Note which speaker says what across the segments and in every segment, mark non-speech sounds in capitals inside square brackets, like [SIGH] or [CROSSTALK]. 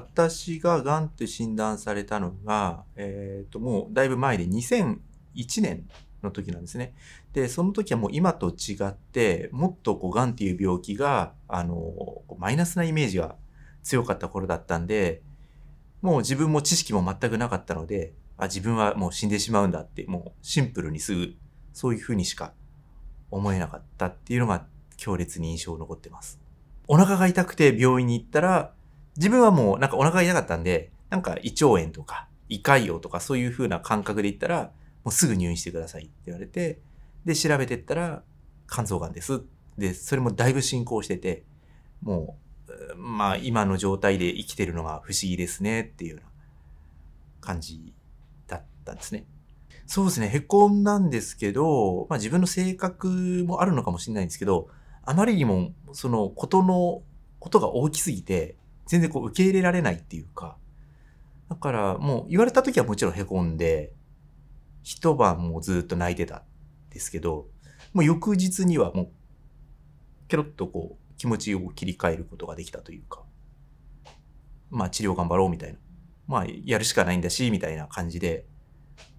Speaker 1: 私ががんって診断されたのが、えっ、ー、と、もうだいぶ前で2001年の時なんですね。で、その時はもう今と違って、もっとこう、がんっていう病気が、あの、マイナスなイメージが強かった頃だったんで、もう自分も知識も全くなかったので、あ、自分はもう死んでしまうんだって、もうシンプルにすぐ、そういうふうにしか思えなかったっていうのが強烈に印象残ってます。お腹が痛くて病院に行ったら、自分はもうなんかお腹が痛かったんで、なんか胃腸炎とか胃潰瘍とかそういう風な感覚で言ったら、もうすぐ入院してくださいって言われて、で、調べてったら肝臓がんです。で、それもだいぶ進行してて、もう、まあ今の状態で生きてるのが不思議ですねっていうような感じだったんですね。そうですね、へこんだんですけど、まあ自分の性格もあるのかもしれないんですけど、あまりにもそのことの、ことが大きすぎて、全然こう受け入れられないっていうか、だからもう言われた時はもちろん凹んで、一晩もずっと泣いてたんですけど、もう翌日にはもう、ケロッとこう気持ちを切り替えることができたというか、まあ治療頑張ろうみたいな、まあやるしかないんだし、みたいな感じで、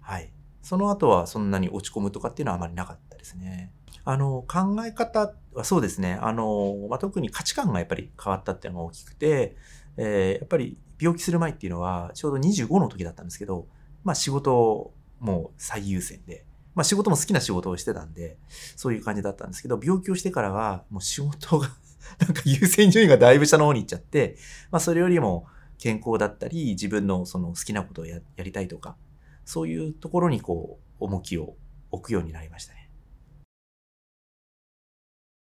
Speaker 1: はい。その後はそんなに落ち込むとかっていうのはあまりなかったですね。あの、考え方はそうですね、あの、まあ、特に価値観がやっぱり変わったっていうのが大きくて、えー、やっぱり病気する前っていうのは、ちょうど25の時だったんですけど、まあ、仕事も最優先で、まあ、仕事も好きな仕事をしてたんで、そういう感じだったんですけど、病気をしてからは、もう仕事が [LAUGHS] なんか優先順位がだいぶ下の方に行っちゃって、まあ、それよりも健康だったり、自分のその好きなことをややりたいとか、そういうところにこう、重きを置くようになりましたね。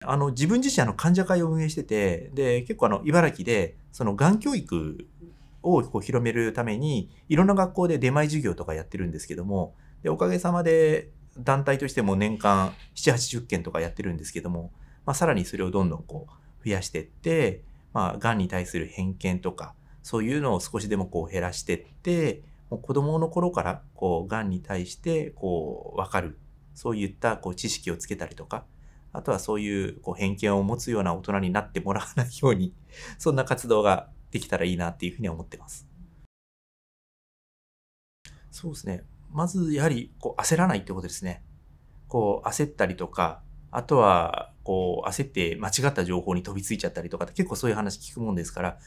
Speaker 1: あの、自分自身あの患者会を運営してて、で、結構あの、茨城で、その、がん教育をこう広めるために、いろんな学校で出前授業とかやってるんですけども、で、おかげさまで、団体としても年間7、80件とかやってるんですけども、まあ、さらにそれをどんどんこう、増やしてって、まあ、がんに対する偏見とか、そういうのを少しでもこう減らしてって、もう子供の頃から、こう、がんに対して、こう、わかる。そういった、こう、知識をつけたりとか、あとはそういうこう偏見を持つような大人になってもらわないように、[LAUGHS] そんな活動ができたらいいなっていうふうに思ってます。そうですね。まずやはりこう焦らないってことですね。こう焦ったりとか、あとはこう焦って間違った情報に飛びついちゃったりとかって結構そういう話聞くもんですから、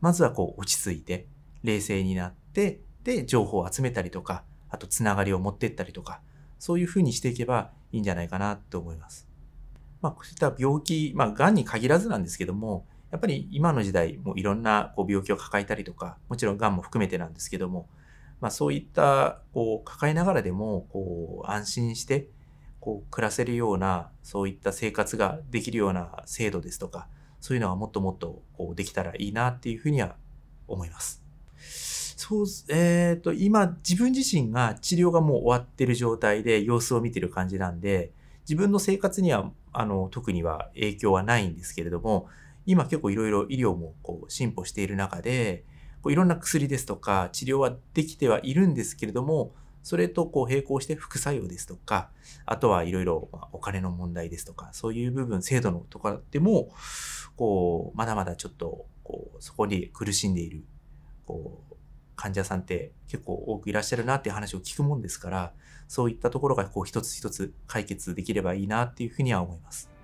Speaker 1: まずはこう落ち着いて、冷静になって、で、情報を集めたりとか、あとつながりを持ってったりとか、そういうふうにしていけばいいんじゃないかなと思います。まあ、こういった病気、まあ、癌に限らずなんですけども、やっぱり今の時代、もういろんなこう病気を抱えたりとか、もちろん癌も含めてなんですけども、まあ、そういったこう抱えながらでもこう安心してこう暮らせるようなそういった生活ができるような制度ですとかそういうのはもっともっとこうできたらいいなっていうふうには思います。そうえーと、と今自分自身が治療がもう終わってる状態で様子を見てる感じなんで自分の生活にはあの、特には影響はないんですけれども、今結構いろいろ医療もこう進歩している中で、こういろんな薬ですとか治療はできてはいるんですけれども、それとこう並行して副作用ですとか、あとはいろいろお金の問題ですとか、そういう部分、制度のとかでも、こう、まだまだちょっと、こう、そこに苦しんでいる、こう、患者さんって結構多くいらっしゃるなっていう話を聞くもんですから、そういったところがこう一つ一つ解決できればいいなっていうふうには思います。